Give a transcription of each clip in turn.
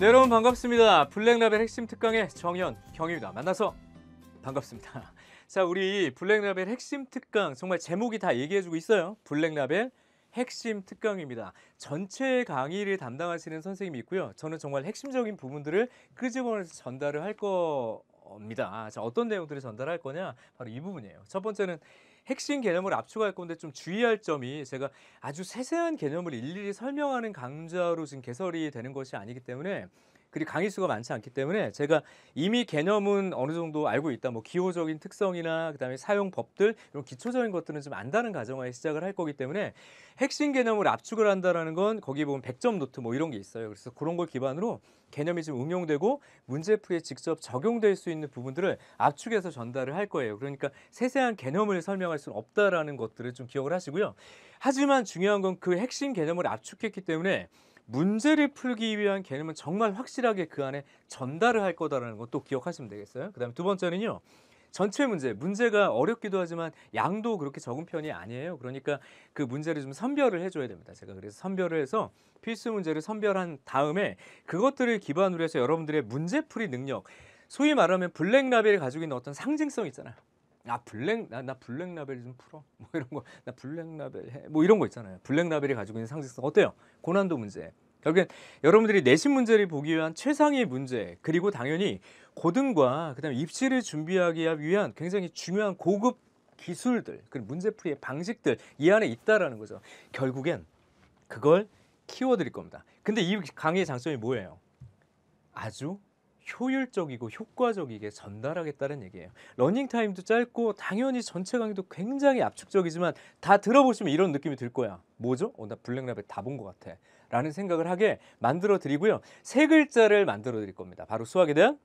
네, 여러분 반갑습니다. 블랙라벨 핵심 특강의 정현 경입니다. 만나서 반갑습니다. 자, 우리 블랙라벨 핵심 특강 정말 제목이 다 얘기해주고 있어요. 블랙라벨 핵심 특강입니다. 전체 강의를 담당하시는 선생님이 있고요. 저는 정말 핵심적인 부분들을 끄집어내서 그 전달을 할 겁니다. 자, 어떤 내용들을 전달할 거냐? 바로 이 부분이에요. 첫 번째는 핵심 개념을 압축할 건데 좀 주의할 점이 제가 아주 세세한 개념을 일일이 설명하는 강좌로 지금 개설이 되는 것이 아니기 때문에 그리 강의 수가 많지 않기 때문에 제가 이미 개념은 어느 정도 알고 있다. 뭐 기호적인 특성이나 그다음에 사용법들 이런 기초적인 것들은 좀 안다는 가정하에 시작을 할 거기 때문에 핵심 개념을 압축을 한다라는 건 거기 보면 100점 노트 뭐 이런 게 있어요. 그래서 그런 걸 기반으로 개념이 지금 응용되고 문제풀이에 직접 적용될 수 있는 부분들을 압축해서 전달을 할 거예요. 그러니까 세세한 개념을 설명할 수는 없다라는 것들을 좀 기억을 하시고요. 하지만 중요한 건 그 핵심 개념을 압축했기 때문에 문제를 풀기 위한 개념은 정말 확실하게 그 안에 전달을 할 거다라는 것도 기억하시면 되겠어요. 그 다음에 두 번째는요. 전체 문제, 문제가 어렵기도 하지만 양도 그렇게 적은 편이 아니에요. 그러니까 그 문제를 좀 선별을 해줘야 됩니다. 제가 그래서 선별을 해서 필수 문제를 선별한 다음에 그것들을 기반으로 해서 여러분들의 문제풀이 능력, 소위 말하면 블랙라벨을 가지고 있는 어떤 상징성 있잖아요. 나 아, 블랙 나, 나 블랙라벨 좀 풀어 뭐 이런 거 나 블랙라벨 해뭐 이런 거 있잖아요 블랙라벨이 가지고 있는 상징성 어때요 고난도 문제 결국엔 여러분들이 내신 문제를 보기 위한 최상의 문제 그리고 당연히 고등과 그다음에 입시를 준비하기 위한 굉장히 중요한 고급 기술들 그 문제풀이의 방식들 이 안에 있다라는 거죠 결국엔 그걸 키워드릴 겁니다 근데 이 강의의 장점이 뭐예요 아주 효율적이고 효과적이게 전달하겠다는 얘기예요. 러닝 타임도 짧고 당연히 전체 강의도 굉장히 압축적이지만 다 들어보시면 이런 느낌이 들 거야. 뭐죠? 어, 나 블랙라벨 다 본 것 같아. 라는 생각을 하게 만들어 드리고요. 세 글자를 만들어 드릴 겁니다. 바로 수학에 대한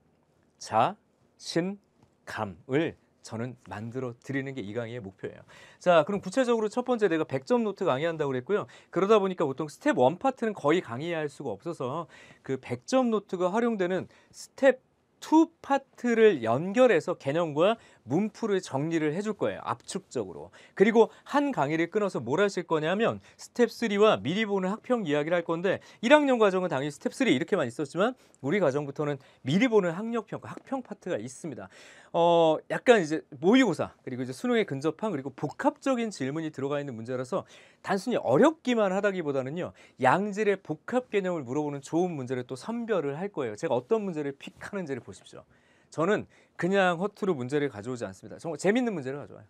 자, 신, 감을 저는 만들어 드리는 게 이 강의의 목표예요. 자, 그럼 구체적으로 첫 번째 내가 100점 노트 강의한다고 그랬고요. 그러다 보니까 보통 스텝 1 파트는 거의 강의할 수가 없어서 그 100점 노트가 활용되는 스텝 투 파트를 연결해서 개념과 문풀을 정리를 해줄 거예요. 압축적으로. 그리고 한 강의를 끊어서 뭘 하실 거냐면 스텝 3와 미리 보는 학평 이야기를 할 건데 1학년 과정은 당연히 스텝 3 이렇게만 있었지만 우리 과정부터는 미리 보는 학력평가, 학평 파트가 있습니다. 어, 약간 이제 모의고사 그리고 이제 수능에 근접한 그리고 복합적인 질문이 들어가 있는 문제라서 단순히 어렵기만 하다기보다는요 양질의 복합 개념을 물어보는 좋은 문제를 또 선별을 할 거예요. 제가 어떤 문제를 픽하는지를 보십시오. 저는 그냥 허투루 문제를 가져오지 않습니다. 정말 재밌는 문제를 가져와요.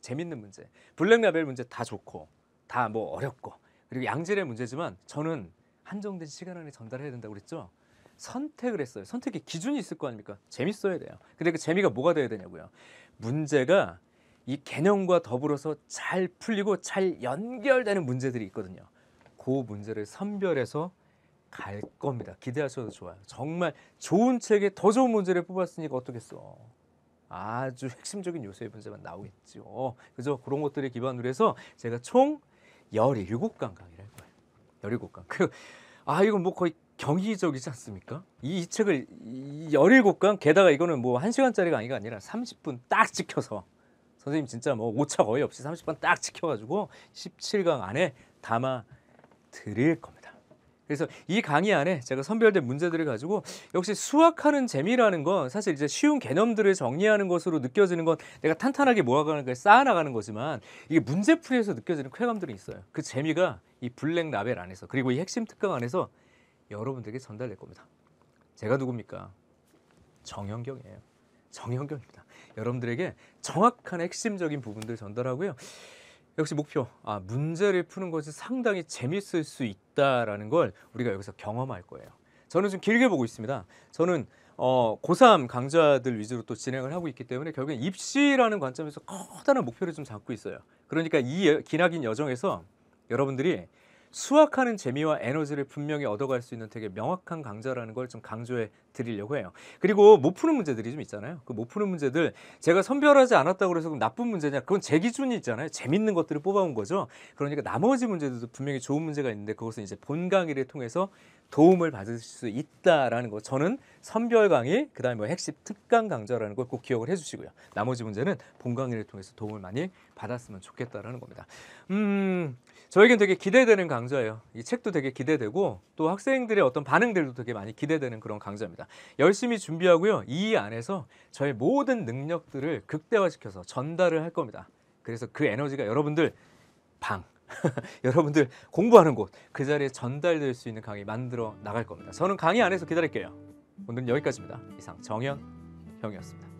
재밌는 문제. 블랙라벨 문제 다 좋고 다 뭐 어렵고 그리고 양질의 문제지만 저는 한정된 시간 안에 전달해야 된다고 그랬죠. 선택을 했어요. 선택의 기준이 있을 거 아닙니까? 재밌어야 돼요. 근데 그 재미가 뭐가 돼야 되냐고요. 문제가 이 개념과 더불어서 잘 풀리고 잘 연결되는 문제들이 있거든요. 그 문제를 선별해서 갈 겁니다. 기대하셔도 좋아요. 정말 좋은 책에 더 좋은 문제를 뽑았으니까 어떻겠어. 아주 핵심적인 요소의 문제만 나오겠죠. 그죠 그런 것들을 기반으로 해서 제가 총 17강 강의를 할 거예요. 17강. 그, 아, 이건 뭐 거의 경이적이지 않습니까? 이, 이 책을 이 17강, 게다가 이거는 뭐 1시간짜리 강의가 아니라 30분 딱지켜서 선생님 진짜 뭐 오차 거의 없이 30분 딱 지켜가지고 17강 안에 담아 드릴 겁니다. 그래서 이 강의 안에 제가 선별된 문제들을 가지고 역시 수학하는 재미라는 건 사실 이제 쉬운 개념들을 정리하는 것으로 느껴지는 건 내가 탄탄하게 모아가는 거 쌓아나가는 거지만 이게 문제풀이에서 느껴지는 쾌감들이 있어요. 그 재미가 이 블랙 라벨 안에서 그리고 이 핵심 특강 안에서 여러분들에게 전달될 겁니다. 제가 누굽니까? 정현경이에요. 정현경입니다. 여러분들에게 정확한 핵심적인 부분들 전달하고요. 역시 목표 아 문제를 푸는 것이 상당히 재밌을 수 있다라는 걸 우리가 여기서 경험할 거예요 저는 좀 길게 보고 있습니다 저는 어, 고3 강좌들 위주로 또 진행을 하고 있기 때문에 결국엔 입시라는 관점에서 커다란 목표를 좀 잡고 있어요 그러니까 이 기나긴 여정에서 여러분들이 수학하는 재미와 에너지를 분명히 얻어갈 수 있는 되게 명확한 강좌라는 걸 좀 강조해 드리려고 해요. 그리고 못 푸는 문제들이 좀 있잖아요. 그 못 푸는 문제들 제가 선별하지 않았다고 해서 그럼 나쁜 문제냐? 그건 제 기준이 있잖아요. 재밌는 것들을 뽑아온 거죠. 그러니까 나머지 문제들도 분명히 좋은 문제가 있는데 그것은 이제 본 강의를 통해서 도움을 받을 수 있다라는 거 저는 선별 강의 그다음에 뭐 핵심 특강 강좌라는 걸 꼭 기억을 해주시고요 나머지 문제는 본 강의를 통해서 도움을 많이 받았으면 좋겠다라는 겁니다 음 저에겐 되게 기대되는 강좌예요 이 책도 되게 기대되고 또 학생들의 어떤 반응들도 되게 많이 기대되는 그런 강좌입니다 열심히 준비하고요 이 안에서 저의 모든 능력들을 극대화시켜서 전달을 할 겁니다 그래서 그 에너지가 여러분들 방 여러분들 공부하는 곳 그 자리에 전달될 수 있는 강의 만들어 나갈 겁니다. 저는 강의 안에서 기다릴게요. 오늘은 여기까지입니다. 이상 정현 형이었습니다.